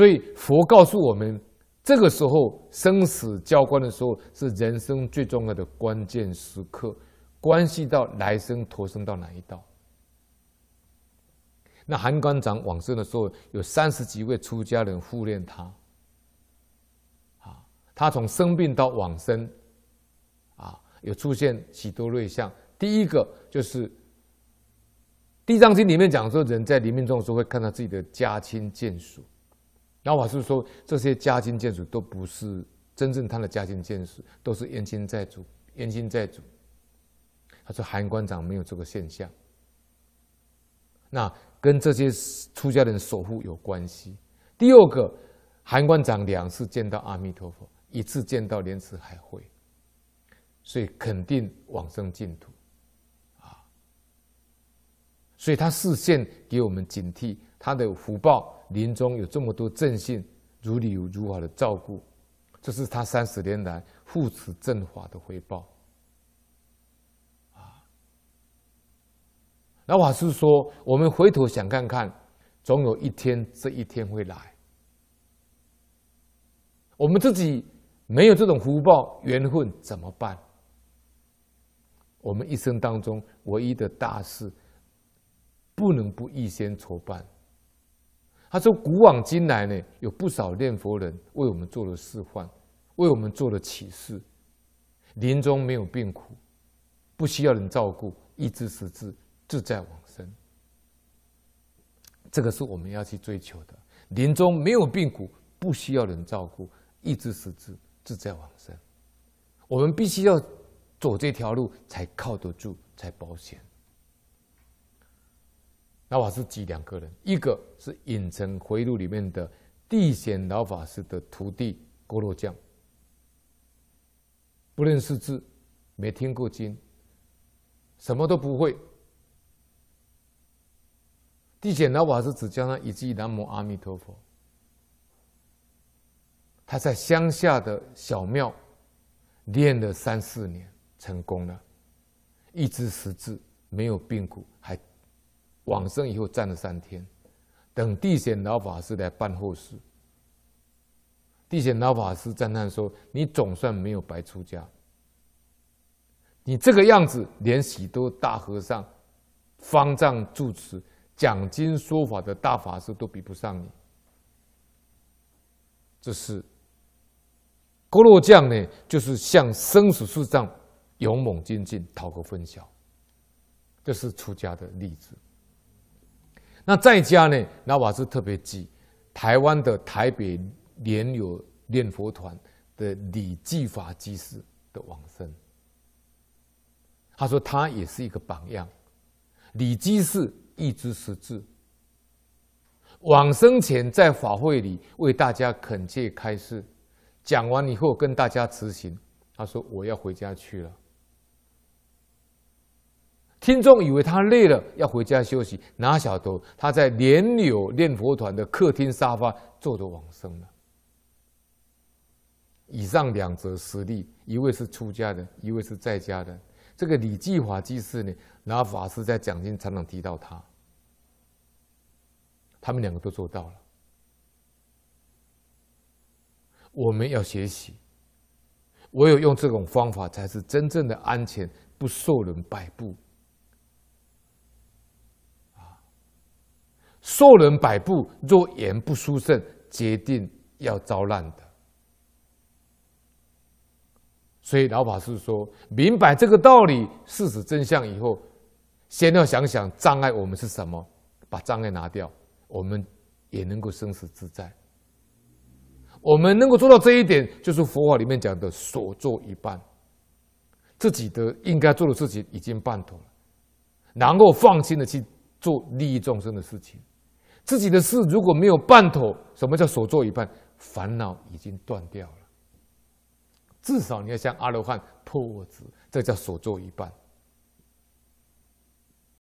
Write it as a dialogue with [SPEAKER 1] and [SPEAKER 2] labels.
[SPEAKER 1] 所以佛告诉我们，这个时候生死交关的时候，是人生最重要的关键时刻，关系到来生投生到哪一道。那韩馆长往生的时候，有三十几位出家人护念他。啊，他从生病到往生，啊，有出现许多瑞相。第一个就是《地藏经》里面讲说，人在临命中的时候会看到自己的家亲眷属。老我是说，这些家境建筑都不是真正他的家境建筑，都是延亲在主，延亲在主。他说韩馆长没有这个现象，那跟这些出家人守护有关系。第二个，韩馆长两次见到阿弥陀佛，一次见到莲池海会，所以肯定往生净土啊。所以他视线给我们警惕。他的福报，临终有这么多正信，如理如法的照顾，这是他三十年来护持正法的回报。啊！那法师说，我们回头想看看，总有一天这一天会来。我们自己没有这种福报缘分怎么办？我们一生当中唯一的大事，不能不预先筹办。他说：“古往今来呢，有不少念佛人为我们做了示范，为我们做了启示。临终没有病苦，不需要人照顾，一知十字，自在往生。这个是我们要去追求的。临终没有病苦，不需要人照顾，一知十字，自在往生。我们必须要走这条路，才靠得住，才保险。”老法师记两个人，一个是隐尘回路里面的地显老法师的徒弟郭若将不认识字，没听过经，什么都不会。地显老法师只教他一句南无阿弥陀佛，他在乡下的小庙练了三四年，成功了，一直识字，没有病苦，还。往生以后，站了三天，等地显老法师来办后事。地显老法师赞叹说：“你总算没有白出家，你这个样子，连许多大和尚、方丈、住持、讲经说法的大法师都比不上你。”这是佝偻将呢，就是向生死树上勇猛精进，讨个分晓。这是出家的例子。那在家呢？那我是特别记台湾的台北莲友念佛团的李继法居士的往生。他说他也是一个榜样。李居士一直识字，往生前在法会里为大家恳切开示，讲完以后跟大家辞行。他说我要回家去了。听众以为他累了要回家休息，哪晓得他在莲柳念佛团的客厅沙发坐着往生了。以上两则实例，一位是出家人，一位是在家的。这个李继华居士呢，拿法师在讲经常常提到他。他们两个都做到了。我们要学习，唯有用这种方法，才是真正的安全，不受人摆布。受人摆布，若言不殊胜，决定要遭难的。所以老法师说，明白这个道理、事实真相以后，先要想想障碍我们是什么，把障碍拿掉，我们也能够生死自在。我们能够做到这一点，就是佛法里面讲的所做一半，自己的应该做的事情已经办妥了，然后放心的去做利益众生的事情。自己的事如果没有办妥，什么叫所做一半？烦恼已经断掉了，至少你要像阿罗汉破我执，这叫所做一半。